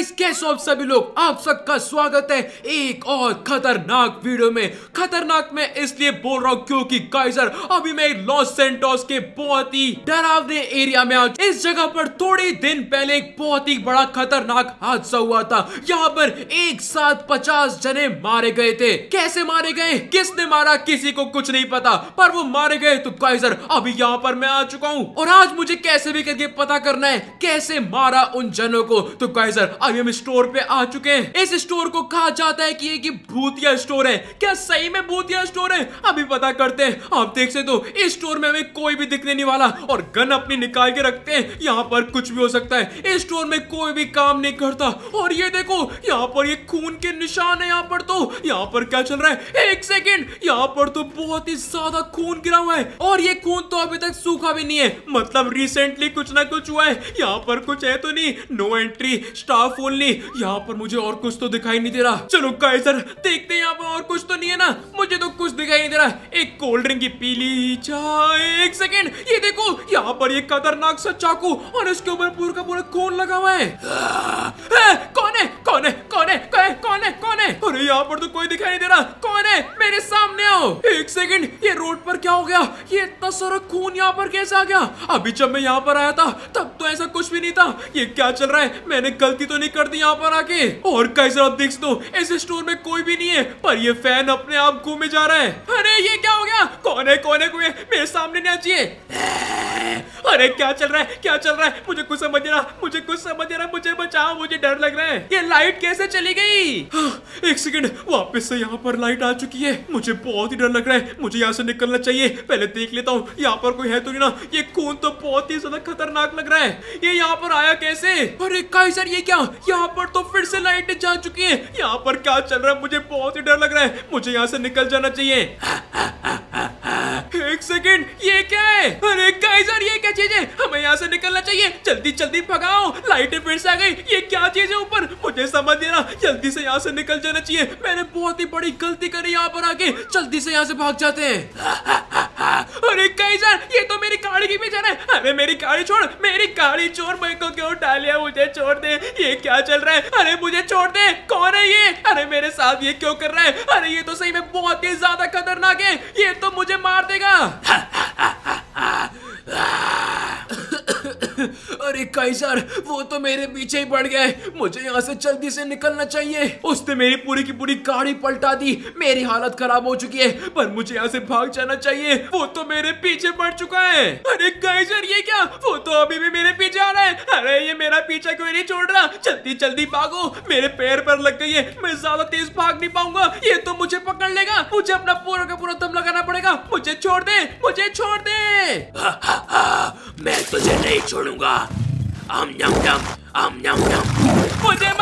Guys कैसे हो आप सभी लोग आप सबका स्वागत है एक और खतरनाक वीडियो में खतरनाक मैं इसलिए बोल रहा हूँ क्योंकि गाइजर अभी मैं लॉस सेंटोस के बहुत ही डरावने एरिया में आज इस जगह पर थोड़े दिन पहले एक बहुत ही बड़ा खतरनाक हादसा हुआ था यहाँ पर एक साथ पचास जने मारे गए थे कैसे मारे गए किसने मारा किसी को कुछ नहीं पता पर वो मारे गए तो गाइजर अभी यहाँ पर मैं आ चुका हूँ और आज मुझे कैसे भी करके पता करना है कैसे मारा उन जनों को तो गाइजर भाई हम स्टोर पे आ चुके हैं इस स्टोर को कहा जाता है कि ये की भूतिया स्टोर है क्या सही में भूतिया स्टोर है अभी पता करते हैं आप देख सकते हो इस स्टोर में हमें कोई भी दिखने नहीं वाला और गन अपनी निकाल के रखते हैं यहाँ पर कुछ भी हो सकता है इस स्टोर में कोई भी काम नहीं करता और ये देखो यहाँ पर ये खून के निशान है यहाँ पर तो यहाँ पर क्या चल रहा है एक सेकेंड यहाँ पर तो बहुत ही ज्यादा खून गिरा हुआ है और ये खून तो अभी तक सूखा भी नहीं है मतलब रिसेंटली कुछ ना कुछ हुआ है यहाँ पर कुछ है तो नहीं नो एंट्री स्टाफ फोन ली यहाँ पर मुझे और कुछ तो दिखाई नहीं दे रहा चलो कायसर देखते हैं यहाँ पर और कुछ तो नहीं है ना मुझे तो कुछ दिखाई नहीं दे रहा एक कोल्ड ड्रिंक की पीली चाय एक सेकेंड ये देखो यहाँ पर ये खतरनाक सा चाकू और इसके ऊपर पूरा का पूरा खून लगा हुआ है कौन है कौन है कौन है कौन है कौन है अरे यहाँ पर तो कोई दिखाई नहीं दे रहा कौन है मेरे सामने आओ एक सेकेंड ये रोड पर क्या हो गया ये इतना सारा खून यहाँ पर कैसे आ गया अभी जब मैं यहाँ पर आया था तब तो ऐसा कुछ भी नहीं था ये क्या चल रहा है मैंने गलती तो नहीं कर दी यहाँ पर आके और कैसे आप देख दो इस स्टोर में कोई भी नहीं है पर ये फैन अपने आप घूमे जा रहा है अरे ये क्या हो गया कौन है कौन है मेरे सामने नहीं चाहिए है अरे क्या चल रहा है क्या चल रहा है मुझे कुछ समझ रहा मुझे कुछ समझ रहा मुझे बचाओ मुझे डर लग रहा है ये लाइट कैसे चली गई हाँ, एक सेकंड वापस से यहाँ पर लाइट आ चुकी है मुझे बहुत ही डर लग रहा है मुझे यहाँ से निकलना चाहिए पहले देख लेता हूँ यहाँ पर कोई है तो नहीं ना ये खून तो बहुत ही ज्यादा खतरनाक लग रहा है ये यहाँ पर आया कैसे अरे सर ये क्या यहाँ पर तो फिर से लाइट जा चुकी है यहाँ पर क्या चल रहा है मुझे बहुत ही डर लग रहा है मुझे यहाँ से निकल जाना चाहिए हाँ, हाँ, एक सेकेंड ये क्या है अरे गाइस और ये क्या चीज है हमें यहाँ से निकलना चाहिए जल्दी जल्दी भगाओ लाइटें फिर से आ गई ये क्या चीज है ऊपर मुझे समझ देना जल्दी से यहाँ से निकल जाना चाहिए मैंने बहुत ही बड़ी गलती करी यहाँ पर आके जल्दी से यहाँ से भाग जाते हैं अरे कई सर ये तो मेरी गाड़ी की बेचारा है अरे मेरी गाड़ी छोड़ मेरी गाड़ी छोड़ मैं को क्यों डालिया मुझे छोड़ दे ये क्या चल रहा है अरे मुझे छोड़ दे कौन है ये अरे मेरे साथ ये क्यों कर रहा है अरे ये तो सही में बहुत ही ज्यादा खतरनाक है ये तो मुझे मार देगा nigga! अरे कैसर वो तो मेरे पीछे ही पड़ गए मुझे यहाँ से जल्दी से निकलना चाहिए उसने मेरी पूरी की पूरी गाड़ी पलटा दी मेरी हालत खराब हो चुकी है पर मुझे यहाँ से भाग जाना चाहिए वो तो मेरे पीछे पड़ चुका है अरे कई सर ये क्या वो तो अभी भी मेरे पीछे आ रहा है अरे ये मेरा पीछा क्यों नहीं छोड़ रहा जल्दी जल्दी भागो मेरे पैर पर लग गई है मैं ज्यादा तेज भाग नहीं पाऊंगा ये तो मुझे पकड़ लेगा मुझे अपना पूरा का पूरा दम लगाना पड़ेगा मुझे छोड़ दे मुझे छोड़ दे हा, हा, हा, मैं तुझे नहीं छोड़ूंगा Um yum yum. Um yum yum. For them.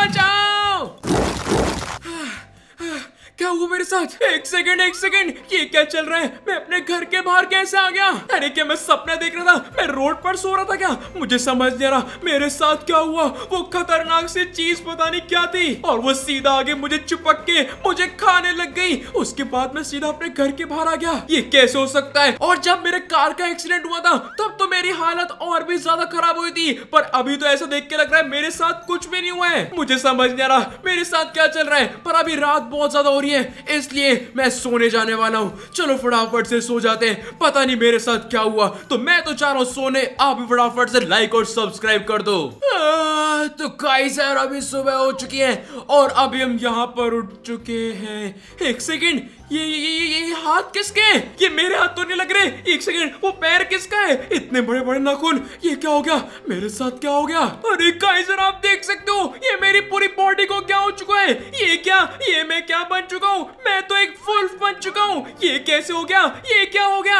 साथ एक सेकंड एक सेकंड ये क्या चल रहा है मैं अपने घर के बाहर कैसे आ गया अरे क्या मैं सपना देख रहा था मैं रोड पर सो रहा था क्या मुझे समझ नहीं रहा मेरे साथ क्या हुआ वो खतरनाक से चीज पता नहीं क्या थी और वो सीधा आगे मुझे चिपक के मुझे खाने लग गई उसके बाद मैं सीधा अपने घर के बाहर आ गया ये कैसे हो सकता है और जब मेरे कार का एक्सीडेंट हुआ था तब तो मेरी हालत और भी ज्यादा खराब हुई थी पर अभी तो ऐसा देख के लग रहा है मेरे साथ कुछ भी नहीं हुआ है मुझे समझ नहीं आ रहा मेरे साथ क्या चल रहा है पर अभी रात बहुत ज्यादा हो रही है इस इसलिए मैं सोने जाने वाला हूँ चलो फटाफट से सो जाते हैं पता नहीं मेरे साथ क्या हुआ तो मैं तो चाह रहा हूँ सोने आप भी फटाफट से लाइक और सब्सक्राइब कर दो तो गाइस यार अभी सुबह हो चुकी है और अभी हम यहाँ पर उठ चुके हैं एक सेकंड ये ये ये ये, हाथ किसके हैं ये मेरे हाथ तो नहीं लग रहे एक सेकंड वो पैर किसका है इतने बड़े बड़े नाखून ये क्या हो गया मेरे साथ क्या हो गया अरे गाइस यार आप देख सकते हो ये मेरी पूरी बॉडी को क्या हो चुका है ये क्या ये मैं क्या बन चुका हूँ मैं तो एक वुल्फ बन चुका हूँ ये कैसे हो गया ये क्या हो गया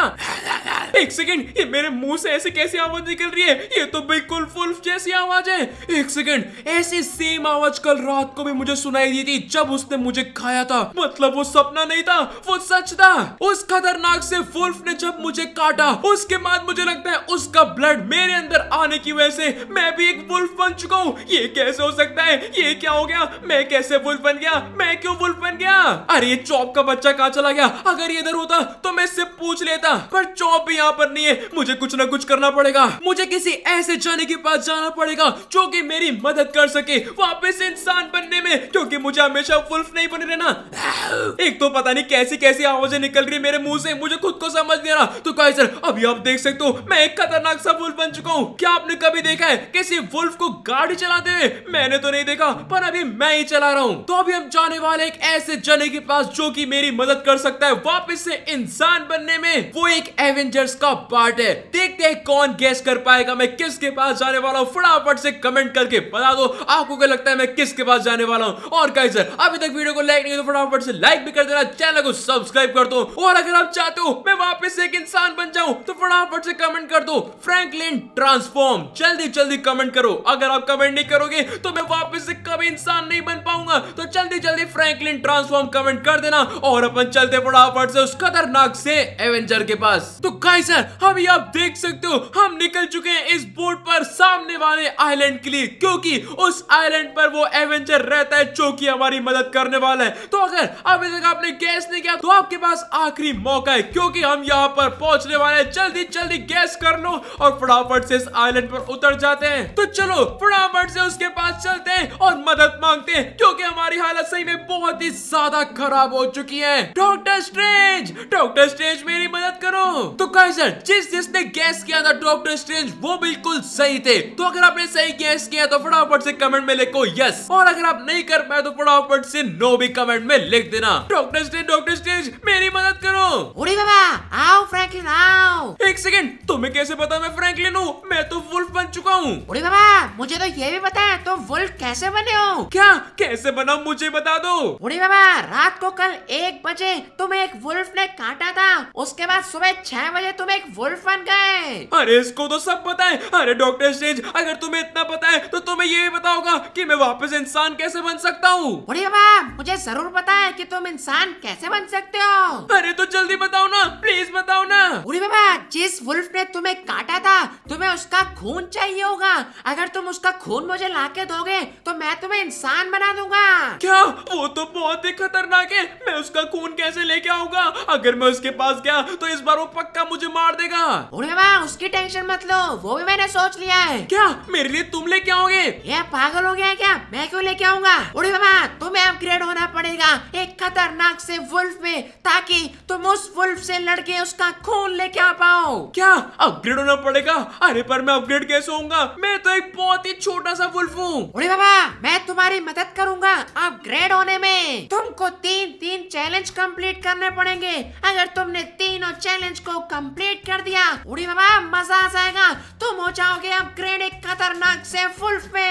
एक सेकंड ये मेरे मुंह से ऐसे कैसे आवाज निकल रही है ये तो बिल्कुल वुल्फ जैसी आवाज है एक सेकंड ऐसी सेम आवाज कल रात को भी मुझे सुनाई दी थी जब उसने मुझे खाया था मतलब वो सपना नहीं था वो सच था उस खतरनाक से वुल्फ ने जब मुझे काटा उसके बाद मुझे लगता है उसका ब्लड मेरे अंदर आने की वजह से मैं भी एक वुल्फ बन चुका हूँ ये कैसे हो सकता है ये क्या हो गया मैं कैसे वुल्फ बन गया मैं क्यों वुल्फ बन गया अरे चौप का बच्चा कहा चला गया अगर ये इधर होता तो मैं इससे पूछ लेता पर चौप भी यहाँ पर नहीं है मुझे कुछ ना कुछ करना पड़ेगा मुझे किसी ऐसे जाने के पास जाना पड़ेगा जो कि मेरी मदद कर सके वापस इंसान बनने में क्योंकि मुझे हमेशा वुल्फ नहीं बने रहना एक तो पता नहीं कैसी कैसी आवाजें निकल रही मेरे मुंह से मुझे खुद को समझ नहीं रहा तो कहा सर अभी आप देख सकते हो मैं एक खतरनाक सा वुल्फ बन चुका हूँ क्या आपने कभी देखा है किसी वुल्फ को गाड़ी चलाते हुए मैंने तो नहीं देखा पर अभी मैं ही चला रहा हूँ तो अभी हम जाने वाले एक ऐसे जने के पास जो कि मेरी मदद कर सकता है वापस से इंसान बनने में वो एक एवेंजर्स का पार्ट है देखते हैं कौन गैस कर पाएगा मैं किसके पास जाने वाला हूँ फटाफट से कमेंट करके बता दो आपको क्या लगता है मैं किसके पास जाने वाला हूँ और कहीं सर अभी तक वीडियो को लाइक नहीं तो फटाफट से लाइक भी कर देना चैनल को सब्सक्राइब कर दो और अगर आप चाहते हो मैं वापिस एक इंसान बन जाऊँ तो फटाफट से कमेंट कर दो फ्रेंकलिन ट्रांसफॉर्म जल्दी जल्दी कमेंट करो अगर आप कमेंट नहीं करोगे तो मैं वापस से कभी इंसान नहीं बन पाऊंगा तो जल्दी जल्दी फ्रैंकलिन ट्रांसफॉर्म कमेंट कर देना और अपन चलते फटाफट से उस खतरनाक से एवेंजर के पास तो गाइस सर हम ये आप देख सकते हो हम निकल चुके हैं इस बोट पर सामने वाले आइलैंड के लिए क्योंकि उस आइलैंड पर वो एवेंजर रहता है जो की हमारी मदद करने वाला है तो अगर अभी तक आपने गैस नहीं किया तो आपके पास आखिरी मौका है क्योंकि हम यहाँ पर पहुंचने वाले जल्दी जल्दी गैस कर लो और फटाफट से इस आइलैंड पर उतर जाते हैं तो चलो फटाफट से उसके पास चलते हैं और मदद मांगते हैं क्योंकि हमारी हालत सही में बहुत ही ज्यादा खराब हो चुकी है डॉक्टर स्ट्रेंज डॉक्टर स्ट्रेंज मेरी मदद करो तो काइजर जिस जिसने गैस किया था डॉक्टर स्ट्रेंज वो बिल्कुल सही थे तो अगर आपने सही गैस किया तो फटाफट से कमेंट में लिखो यस और अगर आप नहीं कर पाए तो फटाफट से नो भी कमेंट में लिख देना डॉक्टर स्ट्रेंज डॉक्टर स्ट्रेंज मेरी मदद करो अरे बाबा आओ फ्रैंकलिन आओ एक सेकंड तुम्हें कैसे पता मैं फ्रैंकलिन हूँ मैं तो वुल्फ बन चुका हूँ अरे बाबा मुझे तो ये भी पता है तुम तो वुल्फ कैसे बने हो क्या कैसे बना मुझे बता दो बाबा रात को कल एक बजे तुम्हें एक वुल्फ ने काटा था उसके बाद सुबह छह बजे तुम एक वुल्फ बन गए अरे इसको तो सब पता है अरे डॉक्टर स्ट्रेंज अगर तुम्हें इतना पता है तो तुम्हें ये भी पता होगा कि मैं वापस इंसान कैसे बन सकता हूँ अरे बाप मुझे जरूर पता है कि तुम इंसान कैसे बन सकते हो अरे तो जल्दी बताओ ना प्लीज बताओ ना अरे बाबा जिस वुल्फ ने तुम्हें काटा था तुम्हें उसका खून चाहिए होगा अगर तुम उसका खून मुझे ला के दोगे तो मैं तुम्हें इंसान बना दूंगा क्या वो तो बहुत ही खतरनाक है मैं उसका खून कैसे लेके आऊंगा अगर मैं उसके पास गया तो इस बार वो पक्का मुझे मार देगा अरे वाह उसकी टेंशन मत लो वो भी मैंने सोच लिया है क्या मेरे लिए तुम लेके आओगे ये पागल हो गया क्या मैं क्यों लेके आऊंगा अरे बाबा तुम्हें अपग्रेड होना पड़ेगा एक खतरनाक से वुल्फ में ताकि तुम उस वुल्फ से लड़के उसका खून लेके आ पाओ क्या अपग्रेड होना पड़ेगा अरे पर मैं अपग्रेड कैसे होऊंगा मैं तो एक बहुत ही छोटा सा वुल्फ हूँ अरे बाबा मैं तुम्हारी मदद करूंगा अपग्रेड होने में तुमको तीन तीन चैलेंज कंप्लीट करने पड़ेंगे अगर तुमने तीनों चैलेंज को कंप्लीट कर दिया उड़ी बाबा मजा आ जाएगा तुम हो जाओगे अब ग्रेड एक खतरनाक से फुल पे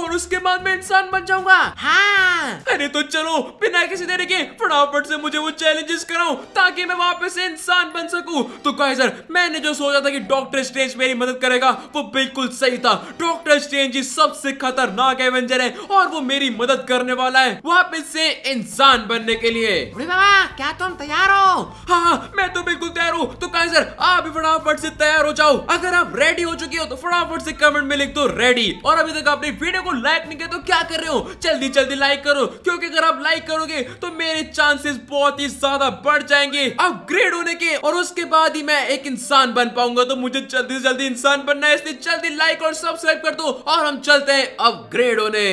और उसके बाद मैं इंसान बन जाऊंगा हाँ अरे तो चलो बिना किसी देरी के फटाफट से मुझे वो चैलेंजेस कराओ ताकि मैं वापस इंसान बन सकूं तो कहे सर मैंने जो सोचा था कि डॉक्टर स्ट्रेंज मेरी मदद करेगा वो बिल्कुल सही था डॉक्टर स्ट्रेंज ही सबसे खतरनाक एवेंजर है और वो मेरी मदद करने वाला है वापस से इंसान बनने के लिए लिए बाबा क्या तुम तैयार हो हाँ, हाँ मैं तो बिल्कुल तैयार हूँ तो काइजर आप भी फटाफट से तैयार हो जाओ अगर आप रेडी हो चुकी हो तो फटाफट से कमेंट में लिख दो रेडी और अभी तक आपने वीडियो को लाइक नहीं किया तो क्या कर रहे हो जल्दी जल्दी लाइक करो क्योंकि अगर आप लाइक करोगे तो मेरे चांसेस बहुत ही ज्यादा बढ़ जाएंगे अपग्रेड होने के और उसके बाद ही मैं एक इंसान बन पाऊंगा तो मुझे जल्दी से जल्दी इंसान बनना है इसलिए जल्दी लाइक और सब्सक्राइब कर दो और हम चलते हैं अपग्रेड होने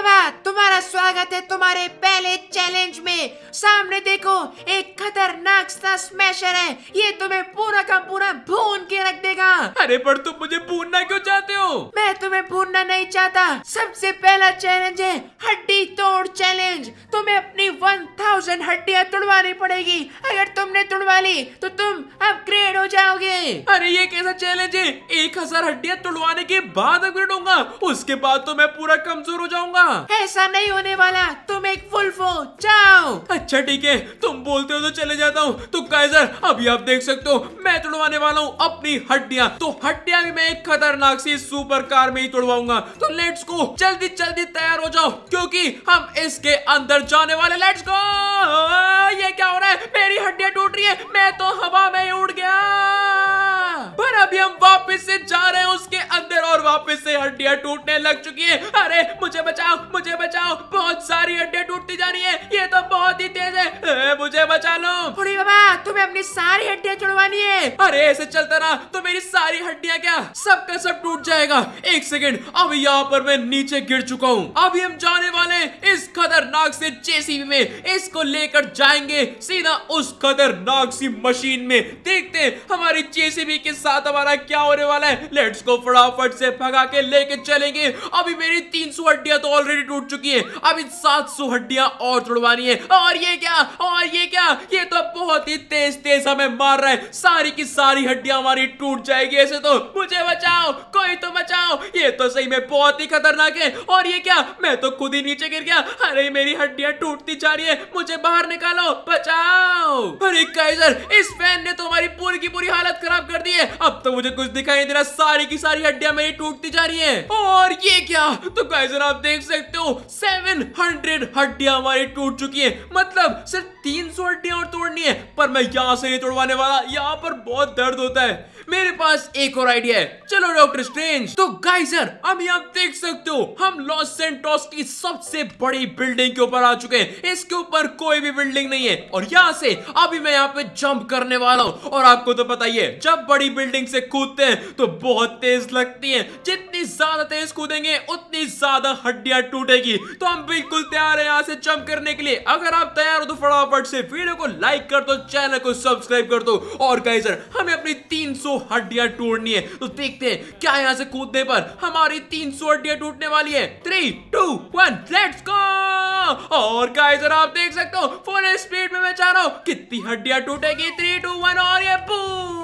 बाबा तुम्हारा स्वागत है तुम्हारे पहले चैलेंज में सामने देखो एक खतरनाक सा स्मैशर है ये तुम्हें पूरा का पूरा भून के रख देगा अरे पर तुम मुझे भूनना क्यों चाहते हो मैं तुम्हें भूनना नहीं चाहता सबसे पहला चैलेंज है हड्डी तोड़ चैलेंज तुम्हें अपनी वन थाउजेंड हड्डियाँ तुड़वानी पड़ेगी अगर तुमने तुड़वा ली तो तुम अपग्रेड हो जाओगे अरे ये कैसा चैलेंज है एक हजार हड्डियाँ तुड़वाने के बाद अपग्रेड होगा उसके बाद तो मैं पूरा कमजोर हो जाऊंगा ऐसा नहीं होने वाला तुम एक फुल फो जाओ अच्छा ठीक है तुम बोलते हो तो चले जाता हूँ तो कैजर अभी आप देख सकते हो मैं तोड़वाने वाला हूँ अपनी हड्डियाँ तो हड्डियाँ भी मैं एक खतरनाक सी सुपर कार में ही तोड़वाऊंगा तो लेट्स गो जल्दी जल्दी तैयार हो जाओ क्योंकि हम इसके अंदर जाने वाले लेट्स गो ये क्या हो रहा है मेरी हड्डियाँ टूट रही है मैं तो हवा में ही उड़ गया पर अभी हम वापस से जा रहे हैं उसके अंदर और वापस से हड्डियां टूटने लग चुकी है अरे मुझे बचाओ मुझे बचाओ बहुत सारी हड्डियां टूटती जा रही है ये बहुत तेज है मुझे बचा लो बुढ़ी बाबा तुम्हें अपनी सारी हड्डियाँ छुड़वानी है अरे ऐसे चलता रहा तो मेरी सारी हड्डियाँ क्या सब का सब टूट जाएगा एक सेकेंड अब यहाँ पर मैं नीचे गिर चुका हूँ अभी हम जाने वाले इस खतरनाक से जेसीबी में इसको लेकर जाएंगे सीधा उस खतरनाक सी मशीन में देखते हमारी जेसीबी के साथ हमारा क्या होने वाला है लेट्स को फटाफट से भगा के लेके चलेंगे अभी मेरी 300 हड्डियां तो ऑलरेडी टूट चुकी है अब इन 700 हड्डियां और तोड़वानी है और ये क्या और ये क्या ये तो बहुत ही तेज तेज हमें मार रहा है सारी की सारी हड्डियां हमारी टूट जाएगी ऐसे तो मुझे बचाओ कोई तो बचाओ ये तो सही में बहुत ही खतरनाक है और ये क्या मैं तो खुद ही नीचे गिर गया अरे मेरी हड्डियां टूटती जा रही है मुझे बाहर निकालो बचाओ अरे कैजर इस फैन ने तो हमारी पूरी की पूरी हालत खराब कर दी है अब तो मुझे कुछ दिखाई दे रहा सारी की सारी हड्डियां मेरी टूटती जा रही है और ये क्या तो कैजर आप देख सकते हो सेवन हड्डियां हमारी टूट चुकी है मतलब सिर्फ तीन सौ हड्डियां और तोड़नी है पर मैं यहाँ से नहीं तोड़वाने वाला यहाँ पर बहुत दर्द होता है मेरे पास एक और आइडिया है चलो डॉक्टर स्ट्रेंज तो गाइजर अब यहाँ देख सकते हो हम लॉस सेंटोस की सबसे बड़ी बिल्डिंग के ऊपर आ चुके हैं इसके ऊपर कोई भी बिल्डिंग नहीं है और यहाँ से अभी मैं यहाँ पे जंप करने वाला हूँ और आपको तो पता ही है जब बड़ी बिल्डिंग से कूदते हैं तो बहुत तेज लगती है जितनी ज्यादा तेज कूदेंगे उतनी ज्यादा हड्डियां टूटेगी तो हम बिल्कुल तैयार है यहाँ से जंप करने के लिए अगर आप तैयार हो तो फटाफट फटाफट से वीडियो को लाइक कर दो चैनल को सब्सक्राइब कर दो और कहीं सर हमें अपनी 300 हड्डियां टूटनी है तो देखते हैं क्या यहाँ से कूदने पर हमारी 300 हड्डियां टूटने वाली है three two one let's go और गाइस आप देख सकते हो फुल स्पीड में मैं चाह रहा हूँ कितनी हड्डियां टूटेगी थ्री टू वन और ये बूम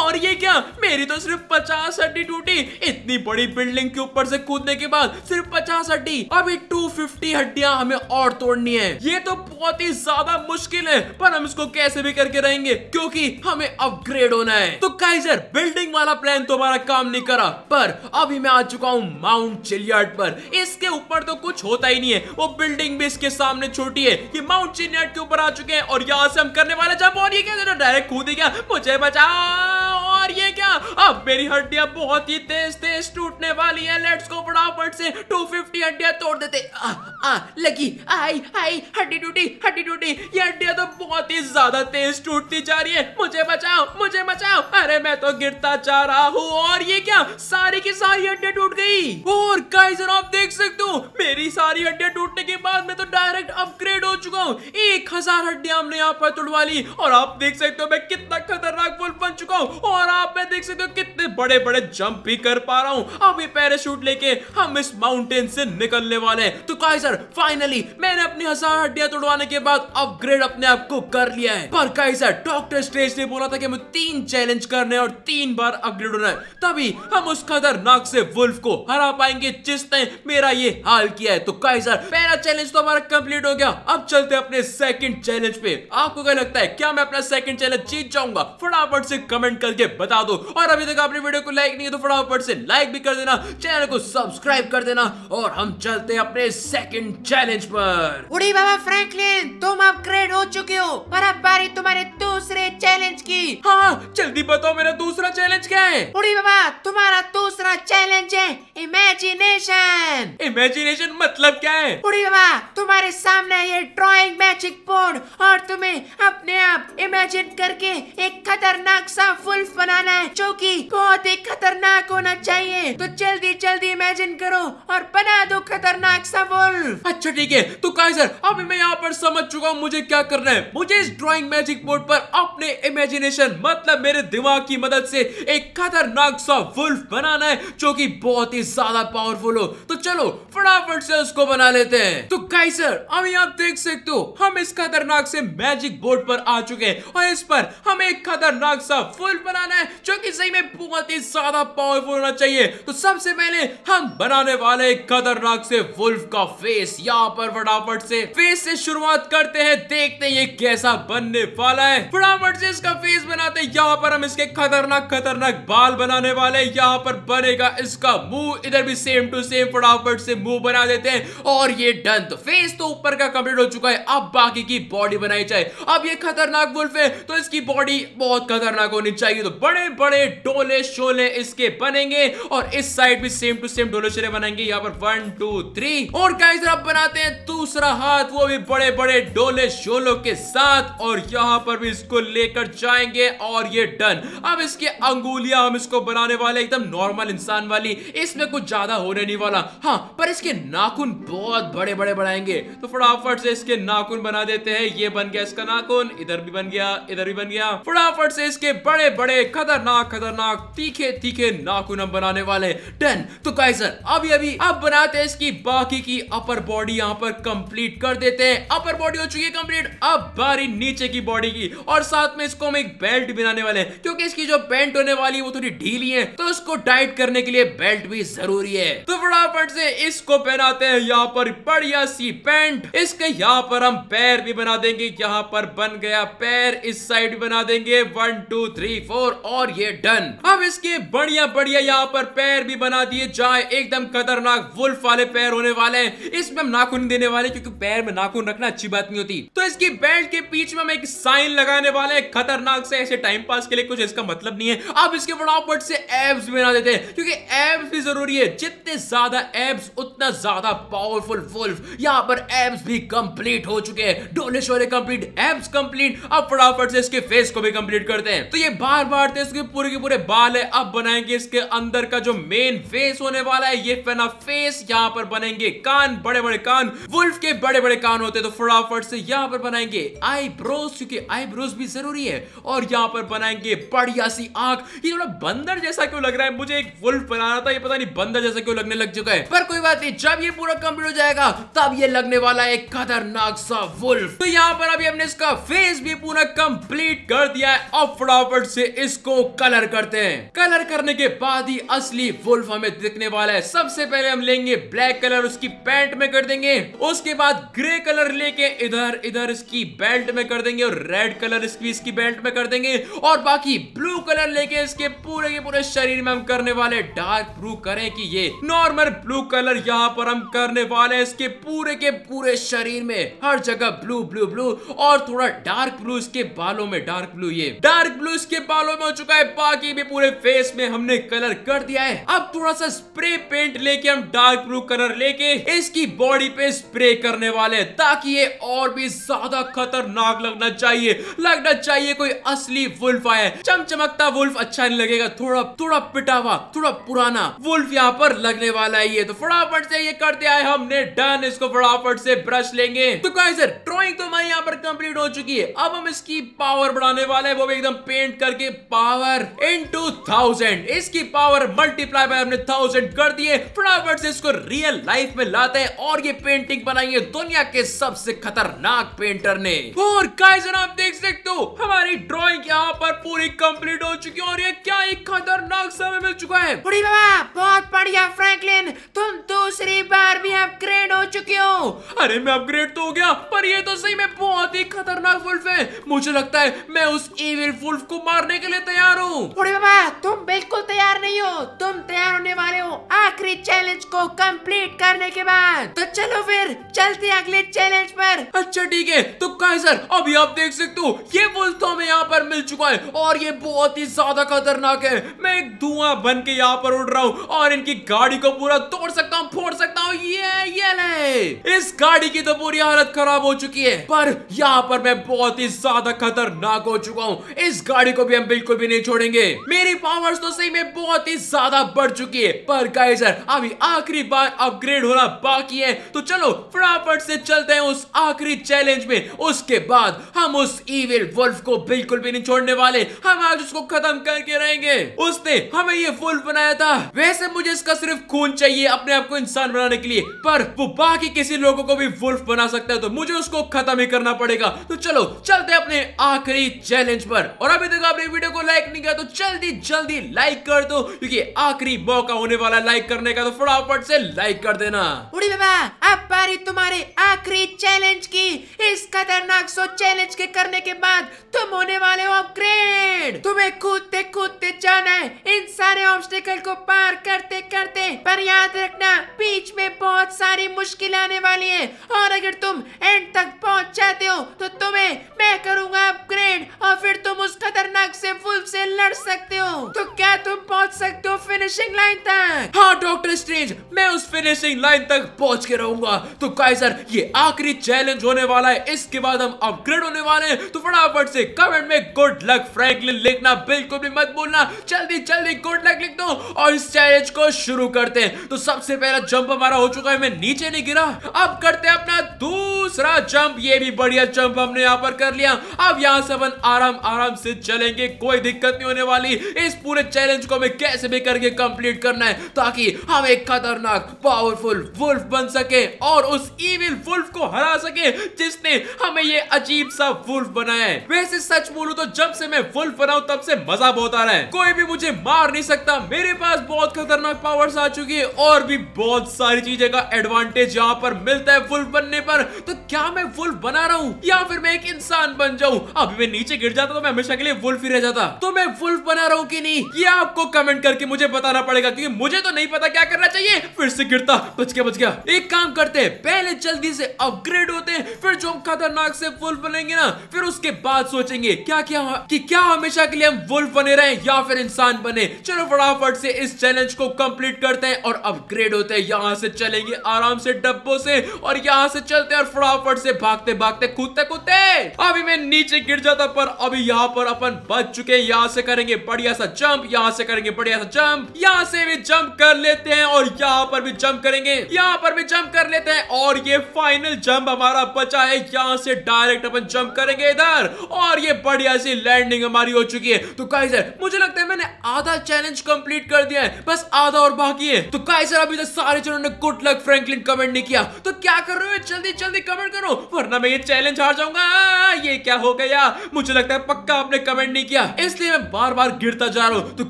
और ये क्या मेरी तो सिर्फ पचास हड्डी टूटी इतनी बड़ी बिल्डिंग के ऊपर से कूदने के बाद सिर्फ पचास हड्डी अभी टू फिफ्टी हड्डिया हमें और तोड़नी है ये तो बहुत ही ज्यादा मुश्किल है पर हम इसको कैसे भी करके रहेंगे क्योंकि हमें अपग्रेड होना है तो काइजर बिल्डिंग वाला प्लान तो हमारा काम नहीं करा पर अभी मैं आ चुका हूँ माउंट चिलियार्ड पर इसके ऊपर तो कुछ होता ही नहीं है वो बिल्डिंग भी इसके सामने छोटी है ये माउंट चिलियार्ड के ऊपर आ चुके हैं और यहाँ से हम करने वाले जब और ये क्या डायरेक्ट कूद क्या मुझे बचाओ और ये क्या अब मेरी हड्डियां बहुत ही तेज तेज टूटने वाली है लेट्स को फटाफट से 250 हड्डियां तोड़ देते आ, आ, लगी आई आई हड्डी टूटी हड्डी टूटी ये हड्डियां तो बहुत ही ज्यादा तेज टूटती जा रही है मुझे बचाओ मुझे बचाओ अरे मैं तो गिरता जा रहा हूँ और ये क्या सारी की सारी हड्डियां टूट गई और कई गाइस आप देख सकते हो मेरी सारी हड्डियां टूटने के बाद मैं तो डायरेक्ट अपग्रेड हो चुका हूँ एक हजार हड्डियां हमने यहाँ पर तोड़वा ली और आप देख सकते हो मैं कितना खतरनाक फुल पंच चुका हूँ और आप मैं देख सकते हो कितने बड़े बड़े जंप भी कर पा रहा हूँ अभी पैराशूट लेके हम इस माउंटेन से निकलने वाले हैं तो काई सर फाइनली मैंने अपनी हजार हड्डियां तोड़वाने के बाद अपग्रेड अपने आप को कर लिया है पर काई सर डॉक्टर स्ट्रेज ने बोला था कि हमें तीन चैलेंज करने और तीन बार अपग्रेड होना है तभी हम उस खतरनाक से वुल्फ को हरा पाएंगे जिसने मेरा ये हाल किया है तो काइजर पहला चैलेंज तो हमारा कंप्लीट हो गया अब चलते अपने सेकंड चैलेंज पे आपको क्या लगता है क्या मैं अपना सेकंड चैलेंज जीत जाऊंगा फटाफट से कमेंट करके बता दो और अभी तक आपने वीडियो को लाइक नहीं है तो फटाफट से लाइक भी कर देना चैनल को सब्सक्राइब कर देना और हम चलते हैं अपने सेकंड चैलेंज पर उड़ी बाबा फ्रैंकलिन तुम अब ग्रेड हो चुके हो पर अब बारी तुम्हारे दूसरे चैलेंज की हाँ, हाँ जल्दी बताओ मेरा दूसरा चैलेंज क्या है उड़ी बाबा तुम्हारा दूसरा चैलेंज है इमेजिनेशन इमेजिनेशन मतलब क्या है उड़ी बाबा तुम्हारे सामने ये ड्रॉइंग मैजिक बोर्ड और तुम्हें अपने आप इमेजिन करके एक खतरनाक सा सा फुल्फ बनाना है जो की बहुत ही खतरनाक होना चाहिए तो जल्दी जल्दी इमेजिन करो और बना दो खतरनाक सा वुल्फ अच्छा ठीक है तो काइजर अभी मैं यहाँ पर समझ चुका हूँ मुझे क्या करना है मुझे इस ड्राइंग मैजिक बोर्ड पर अपने इमेजिनेशन मतलब मेरे दिमाग की मदद से एक खतरनाक सा वुल्फ बनाना है जो कि बहुत ही ज्यादा पावरफुल हो तो चलो फटाफट से उसको बना लेते हैं तो सर अभी आप देख सकते हो हम इस खतरनाक से मैजिक बोर्ड पर आ चुके हैं और इस पर हम एक खतरनाक सा फुल बनाना है जो कि सही में बहुत ही ज्यादा पावरफुल होना चाहिए तो सबसे पहले हम बनाने वाले खतरनाक से वुल्फ का फेस यहाँ पर फटाफट से फेस से शुरुआत करते हैं देखते हैं ये कैसा बनने वाला है फटाफट से इसका फेस बनाते हैं यहाँ पर हम इसके खतरनाक खतरनाक बाल बनाने वाले यहाँ पर बनेगा इसका मुंह इधर भी सेम टू सेम फटाफट से मुंह बना देते हैं और ये डन तो फेस तो ऊपर का कंप्लीट हो चुका है अब बाकी की बॉडी बनाई जाए अब ये खतरनाक वुल्फ है तो इसकी बॉडी बहुत खतरनाक होने चाहिए तो बड़े बड़े डोले शोले इसके बनेंगे और इस साइड भी सेम टू सेम डोले शोले बनाएंगे यहाँ पर वन टू थ्री और गाइस आप बनाते हैं दूसरा हाथ वो भी बड़े बड़े डोले शोलों के साथ और यहाँ पर भी इसको लेकर जाएंगे और ये डन अब इसके अंगुलिया हम इसको बनाने वाले एकदम नॉर्मल इंसान वाली इसमें कुछ ज्यादा होने नहीं वाला हाँ पर इसके नाखून बहुत बड़े बड़े बनाएंगे तो फटाफट से इसके नाखून बना देते हैं ये बन गया इसका नाखून इधर भी बन गया इधर भी बन गया फटाफट से इसके बड़े बड़े खतरनाक खतरनाक तीखे तीखे नाखूनम बनाने वाले डन तो कैसर अभी अभी अब बनाते हैं इसकी बाकी की अपर बॉडी यहाँ पर कंप्लीट कर देते हैं अपर बॉडी हो चुकी है कंप्लीट अब बारी नीचे की बॉडी की और साथ में इसको हम एक बेल्ट बनाने वाले क्योंकि इसकी जो पेंट होने वाली है वो थोड़ी ढीली है तो उसको टाइट करने के लिए बेल्ट भी जरूरी है तो फटाफट से इसको पहनाते हैं यहाँ पर बढ़िया सी पेंट इसके यहाँ पर हम पैर भी बना देंगे यहाँ पर बन गया पैर इस साइड बना देंगे one two three three four और ये डन अब इसके बढ़िया बढ़िया यहाँ पर पैर भी बना दिए जाए एकदम खतरनाक वुल्फ वाले पैर होने वाले हैं इसमें हम नाखून देने वाले क्योंकि पैर में नाखून रखना अच्छी बात नहीं होती तो इसकी बेल्ट के बीच में हम एक साइन लगाने वाले हैं खतरनाक से ऐसे टाइम पास के लिए कुछ इसका मतलब नहीं है अब इसके फटाफट से एब्स बना देते हैं क्योंकि एब्स भी जरूरी है जितने ज्यादा एब्स उतना ज्यादा पावरफुल वुल्फ यहाँ पर एब्स भी कंप्लीट हो चुके हैं डोले डोलेश्वरी कंप्लीट एब्स कंप्लीट अब फटाफट से इसके फेस को भी कंप्लीट करते हैं तो ये बार बार थे इसके पूरे के पूरे बाल है अब बनाएंगे इसके अंदर का जो मेन फेस होने वाला है ये फेना फेस यहाँ पर बनेंगे कान बड़े बड़े कान वुल्फ के बड़े बड़े कान होते तो फटाफट से यहाँ पर बनाएंगे आईब्रोज क्योंकि आईब्रोज भी जरूरी है और यहाँ पर बनाएंगे बढ़िया सी आंख ये थोड़ा बंदर जैसा क्यों लग रहा है मुझे एक वुल्फ बनाना था ये पता नहीं बंदर जैसा क्यों लगने लग चुका है पर कोई बात नहीं जब ये पूरा कंप्लीट हो जाएगा तब ये लगने वाला है खतरनाक सा वुल्फ तो यहाँ पर अभी हमने इसका फेस भी पूरा कंप्लीट कर दिया है और फटाफट रॉबर्ट से इसको कलर करते हैं कलर करने के बाद ही असली वुल्फ हमें दिखने वाला है सबसे पहले हम लेंगे ब्लैक कलर उसकी पैंट में कर देंगे उसके बाद ग्रे कलर लेके इधर इधर इसकी बेल्ट में कर देंगे और रेड कलर इसकी इसकी बेल्ट में कर देंगे और बाकी ब्लू कलर लेके इसके पूरे के पूरे शरीर में हम करने वाले डार्क ब्लू करें कि ये नॉर्मल ब्लू कलर यहाँ पर हम करने वाले इसके पूरे के पूरे शरीर में हर जगह ब्लू ब्लू ब्लू और थोड़ा डार्क ब्लू इसके बालों में डार्क ब्लू ये डार्क ब्लू उसके बालों में हो चुका है बाकी भी पूरे फेस में हमने कलर कर दिया है अब थोड़ा सा स्प्रे पेंट लेके हम डार्क ब्लू कलर लेके इसकी बॉडी पे स्प्रे करने वाले हैं ताकि ये और भी ज्यादा खतरनाक लगना चाहिए लगना चाहिए कोई असली वुल्फ आया चमचमकता वुल्फ अच्छा नहीं लगेगा थोड़ा थोड़ा पिटावा थोड़ा पुराना वुल्फ यहाँ पर लगने वाला है ये तो फटाफट से ये करते आए हमने डन इसको फटाफट से ब्रश लेंगे तो सर ड्रॉइंग तो हमारे यहाँ पर कंप्लीट हो चुकी है अब हम इसकी पावर बढ़ाने वाले हैं वो भी एकदम पेंट थाउजेंड करके पावर इन टू थाउजेंड इसकी पावर मल्टीप्लाई बाय हमने थाउजेंड कर दिए फटाफट से इसको रियल लाइफ में लाते हैं और ये पेंटिंग बनाई है दुनिया के सबसे खतरनाक पेंटर ने और काइजन आप देख सकते हो हमारी ड्रॉइंग यहाँ पर पूरी कंप्लीट हो चुकी है और ये क्या एक खतरनाक समय मिल चुका है बड़ी बाबा बहुत बढ़िया फ्रैंकलिन तुम दूसरी बार भी अपग्रेड हो चुके हो अरे मैं अपग्रेड तो हो गया पर ये तो सही में बहुत ही खतरनाक वुल्फ है मुझे लगता है मैं उस इविल वुल्फ को मारने के लिए तैयार हूँ बाबा तुम बिल्कुल तैयार नहीं हो तुम तैयार होने वाले हो आखिरी चैलेंज को कम्प्लीट करने के बाद तो चलो फिर चलते अगले चैलेंज पर अच्छा ठीक है तो सर अभी आप देख सकते हो ये वुल्फ तो हमें यहाँ पर मिल चुका है और ये बहुत ही ज्यादा खतरनाक है मैं एक धुआं बन के यहाँ पर उड़ रहा हूँ और इनकी की गाड़ी को पूरा तोड़ सकता हूँ फोड़ सकता हूँ ये ये ले इस गाड़ी की तो पूरी हालत खराब हो चुकी है पर यहाँ पर मैं बहुत ही ज्यादा खतरनाक हो चुका हूँ इस गाड़ी को भी हम बिल्कुल भी नहीं छोड़ेंगे मेरी पावर्स तो सही में बहुत ही ज्यादा बढ़ चुकी है पर गाइजर अभी आखिरी बार अपग्रेड होना बाकी है तो चलो फटाफट से चलते हैं उस आखिरी चैलेंज में उसके बाद हम उस इविल वुल्फ को बिल्कुल भी नहीं छोड़ने वाले हम आज उसको खत्म करके रहेंगे उसने हमें ये वुल्फ बनाया था वैसे मुझे जिसका सिर्फ खून चाहिए अपने आप को इंसान बनाने के लिए पर वो बाकी किसी लोगों को भी वुल्फ बना सकता है तो मुझे उसको खत्म ही करना पड़ेगा तो चलो चलते अपने आखिरी चैलेंज पर और अभी तक आपने वीडियो को लाइक नहीं किया तो जल्दी जल्दी लाइक कर दो क्योंकि आखिरी मौका होने वाला है लाइक करने का तो फटाफट से लाइक कर देना उड़ी बाबा अब बारी तुम्हारे आखिरी चैलेंज की इस खतरनाक सो चैलेंज के करने के बाद तुम होने वाले हो अपग्रेड तुम्हें कूदते कूदते जाना है इन सारे ऑब्स्टिकल को पार करते करते पर याद रखना बीच में बहुत सारी मुश्किल आने वाली है और अगर तुम एंड तक पहुंच जाते हो तो तुम्हें मैं करूंगा अपग्रेड और फिर तुम उस खतरनाक से वुल्फ से लड़ सकते हो तो क्या तुम पहुंच सकते हो फिनिशिंग लाइन तक हाँ डॉक्टर स्ट्रेंज मैं उस फिनिशिंग लाइन तक पहुंच के रहूंगा तो काइजर ये आखिरी चैलेंज होने वाला है इसके बाद हम अपग्रेड होने वाले हैं तो फटाफट से कमेंट में गुड लक फ्रैंकलिन लिखना बिल्कुल भी मत भूलना जल्दी जल्दी गुड लक लिख दो और इस चैलेंज को शुरू करते हैं तो सबसे पहला जंप हमारा हो चुका है मैं नीचे नहीं गिरा अब करते हैं अपना दूसरा जंप ये भी बढ़िया जंप हमने यहाँ पर कर लिया अब यहाँ से अपन आराम आराम से चलेंगे कोई दिक्कत नहीं होने वाली इस पूरे चैलेंज को हमें कैसे भी करके कंप्लीट करना है ताकि हम एक खतरनाक पावरफुल वुल्फ बन सके और उस इविल वुल्फ को हरा सके जिसने हमें ये अजीब सा वुल्फ बनाया है वैसे सच बोलू तो जब से मैं वुल्फ बनाऊ तब से मजा बहुत आ रहा है कोई भी मुझे मार नहीं सकता मेरे पास बहुत खतरनाक पावर्स आ चुकी है और भी बहुत सारी चीजें का एडवांटेज यहाँ पर मिलता है वुल्फ बनने पर तो क्या मैं वुल्फ बना रहा हूँ या फिर मैं एक इंसान बन जाऊँ अभी मैं नीचे गिर जाता तो मैं हमेशा के लिए वुल्फ ही रह जाता तो मैं वुल्फ बना रहा हूँ की नहीं ये आपको कमेंट करके मुझे बताना पड़ेगा क्योंकि मुझे तो नहीं पता क्या करना चाहिए फिर से गिरता बच गया बच गया एक काम करते हैं पहले जल्दी से अपग्रेड होते हैं फिर जो हम खतरनाक से वुल्फ बनेंगे ना फिर उसके बाद सोचेंगे क्या क्या कि क्या हमेशा के लिए हम वुल्फ बने रहे या फिर इंसान बने चलो फटाफट से इस चैलेंज को कम्प्लीट करते हैं और अपग्रेड होते हैं यहाँ से चलेंगे आराम से डब्बों से और यहाँ से चलते और फटाफट से भागते भागते कूदते कूदते अभी मैं नीचे गिर जाता पर अभी यहाँ पर अपन रन बच चुके हैं यहाँ से करेंगे बढ़िया सा जंप यहाँ से करेंगे बढ़िया सा जंप यहाँ से भी जंप कर लेते हैं और यहाँ पर भी जंप करेंगे यहाँ पर भी जंप कर लेते हैं और ये फाइनल जंप हमारा बचा है यहाँ से डायरेक्ट अपन जंप करेंगे इधर और ये बढ़िया सी लैंडिंग हमारी हो चुकी है तो काइजर मुझे लगता है मैंने आधा चैलेंज कंप्लीट कर दिया है बस आधा और बाकी है तो काइजर अभी तक सारे जनों ने गुड लक फ्रेंकलिन कमेंट नहीं किया तो क्या कर रहे हो जल्दी जल्दी कमेंट करो वरना मैं ये चैलेंज हार जाऊंगा ये क्या हो गया मुझे लगता है पक्का आपने कमेंट कमेंट नहीं किया इसलिए मैं बार बार गिरता जा रहा हूँ तो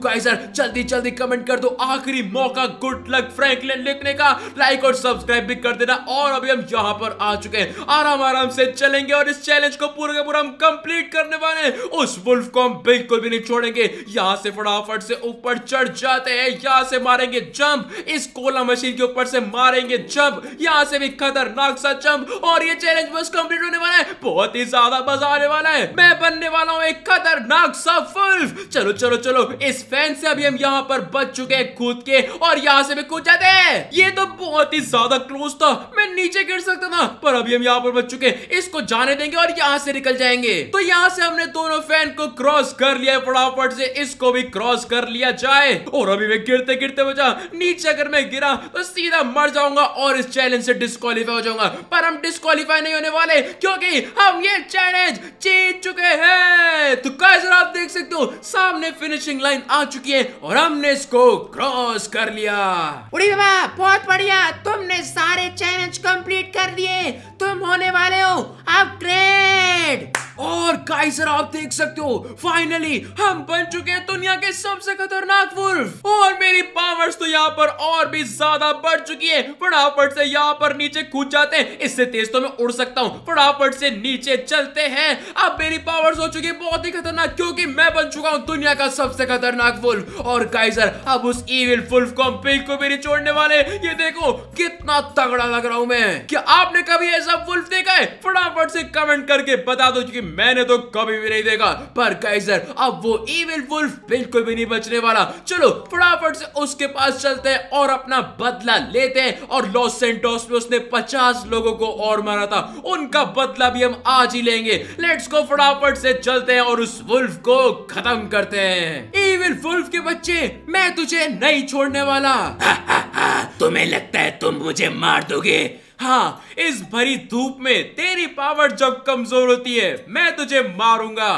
गाइस यार जल्दी जल्दी कमेंट कर दो आखिरी मौका गुड लक फ्रैंकलिन लिखने का लाइक और सब्सक्राइब भी कर देना और अभी हम यहाँ पर आ चुके हैं आराम आराम से चलेंगे और इस चैलेंज को पूरा का पूरा हम कंप्लीट करने वाले उस वुल्फ को हम बिल्कुल भी नहीं छोड़ेंगे यहाँ से फटाफट से ऊपर चढ़ जाते हैं यहाँ से मारेंगे जम्प इस कोला मशीन के ऊपर से मारेंगे जम्प यहाँ से भी खतरनाक सा जम्प और ये चैलेंज बस कंप्लीट होने वाला है बहुत ही ज्यादा मजा आने वाला है मैं बनने वाला हूँ एक खतर खतरनाक सा चलो चलो चलो इस फैन से अभी हम यहाँ पर बच चुके हैं कूद के और यहाँ से भी कूद जाते हैं ये तो बहुत ही ज्यादा क्लोज था मैं नीचे गिर सकता था पर अभी हम यहाँ पर बच चुके इसको जाने देंगे और यहाँ से निकल जाएंगे तो यहाँ से हमने दोनों फैन को क्रॉस कर लिया फटाफट से इसको भी क्रॉस कर लिया जाए और अभी मैं गिरते गिरते बचा नीचे अगर मैं गिरा तो सीधा मर जाऊंगा और इस चैलेंज से डिस्कालीफाई हो जाऊंगा पर हम डिस्कालीफाई नहीं होने वाले क्योंकि हम ये चैलेंज जीत चुके हैं तो गाइस आप देख सकते हो सामने फिनिशिंग लाइन आ चुकी है और हमने इसको क्रॉस कर लिया उड़ी बाबा बहुत बढ़िया तुमने सारे चैलेंज कंप्लीट कर दिए तुम होने वाले हो अब ग्रेट गाइस सर आप देख सकते हो फाइनली हम बन चुके हैं दुनिया के सबसे खतरनाक वुल्फ और मेरी पावर्स तो यहाँ पर और भी ज्यादा बढ़ चुकी है फटाफट से यहाँ पर नीचे कूद जाते हैं इससे तेज तो मैं उड़ सकता हूँ फटाफट से नीचे चलते हैं अब मेरी पावर्स हो चुकी है बहुत ही खतरनाक क्योंकि मैं बन चुका हूँ दुनिया का सबसे खतरनाक वुल्फ और गाइजर अब उस ईविल वुल्फ को बिल्कुल भी नहीं छोड़ने वाले ये देखो कितना तगड़ा लग रहा हूँ मैं क्या आपने कभी ऐसा वुल्फ देखा है फटाफट से कमेंट करके बता दो क्योंकि मैंने तो कभी भी नहीं देगा पर कैसर अब वो इविल वुल्फ बिल्कुल भी नहीं बचने वाला चलो फटाफट से उसके पास चलते हैं और अपना बदला लेते हैं और लॉस सेंटोस में उसने 50 लोगों को और मारा था उनका बदला भी हम आज ही लेंगे लेट्स गो फटाफट से चलते हैं और उस वुल्फ को खत्म करते हैं इविल वुल्फ के बच्चे मैं तुझे नहीं छोड़ने वाला तुम्हें लगता है तुम मुझे मार दोगे हाँ इस भरी धूप में तेरी पावर जब कमजोर होती है मैं तुझे मारूंगा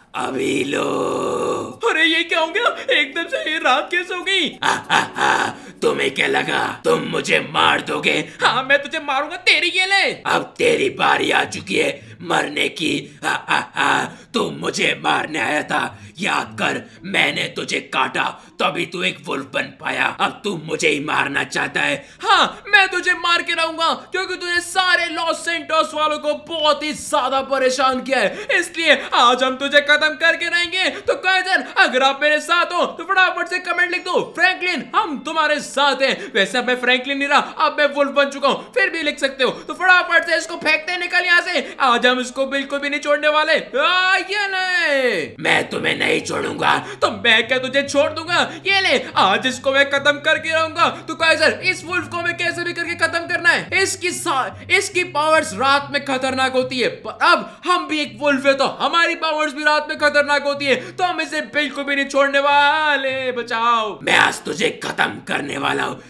अभी लो अरे ये क्या हो गया एकदम से ये रात कैसे हो गई तुम्हें क्या लगा तुम मुझे मार दोगे हाँ मैं तुझे मारूंगा तेरी ये ले अब तेरी बारी आ चुकी है मरने की तू मुझे मारने आया था याद कर मैंने तुझे काटा तभी तू एक वुल्फ बन पाया अब तू मुझे ही मारना चाहता है हाँ मैं तुझे मार के रहूंगा क्योंकि तूने सारे लॉस सेंटोस वालों को बहुत ही ज्यादा परेशान किया है इसलिए आज हम तुझे खत्म करके रहेंगे तो कह अगर आप मेरे साथ हो तो फटाफट से कमेंट लिख दो फ्रैंकलिन हम तुम्हारे साथ हैं वैसे अब मैं फ्रैंकलिन नहीं रहा अब मैं वुल्फ बन चुका हूं फिर भी लिख सकते हो तो फटाफट से इसको फेंकते निकल यहां से आज हम इसको बिल्कुल भी नहीं छोड़ने वाले आ, ये नहीं मैं तुम्हें नहीं छोड़ूंगा तो मैं क्या तुझे छोड़ दूंगा ये ले आज इसको मैं खत्म करके रहूंगा तो सर इस वुल्फ को मैं कैसे भी करके खत्म करना है इसकी इसकी पावर्स रात में खतरनाक होती है पर अब हम भी एक वुल्फ है तो हमारी पावर्स भी रात में खतरनाक होती है तो हम इसे बिल्कुल भी नहीं छोड़ने वाले बचाओ मैं आज तुझे खत्म करने वाला हूँ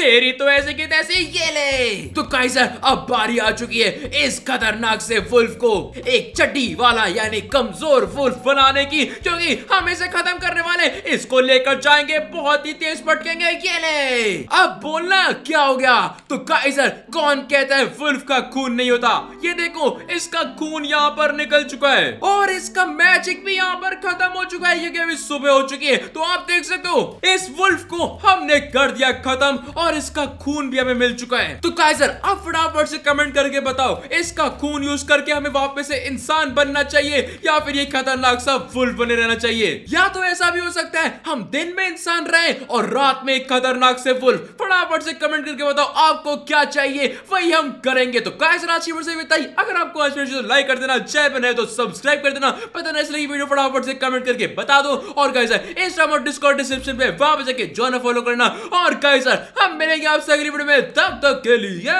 तेरी तो ऐसे की तैसे ये ले तो काइजर अब बारी आ चुकी है इस खतरनाक से वुल्फ को एक चट्टी वाला यानी कमजोर वुल्फ बनाने की क्योंकि हम इसे खत्म करने वाले इसको लेकर जाएंगे बहुत ही तेज पटकेंगे ये ले अब बोलना क्या हो गया तो काइजर कौन कहता है वुल्फ का खून नहीं होता ये देखो इसका खून यहाँ पर निकल चुका है और इसका मैजिक भी यहाँ पर खत्म हो चुका है ये गेम सुबह हो चुकी है तो आप देख सकते हो इस वुल्फ को हमने कर दिया खत्म और इसका खून भी हमें मिल चुका है तो काइजर आप फटाफट से कमेंट करके बताओ इसका खून यूज करके हमें वापस से इंसान बनना चाहिए या फिर ये खतरनाक सा वुल्फ बने रहना चाहिए या तो ऐसा भी हो सकता है हम दिन में इंसान रहे और रात में एक खतरनाक से वुल्फ फटाफट से कमेंट करके बताओ आपको क्या चाहिए वही हम करेंगे तो काइजर आज की वीडियो बताइए अगर आपको आज वीडियो तो लाइक कर देना चैनल पर तो सब्सक्राइब कर देना पता नहीं इसलिए वीडियो फटाफट से कमेंट करके बता दो और गाइस इंस्टाग्राम और डिस्कॉर्ड डिस्क्रिप्शन पे पर जाके जो फॉलो करना और कई सर हम मिलेंगे आपसे अगली वीडियो में तब तक के लिए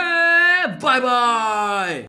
बाय बाय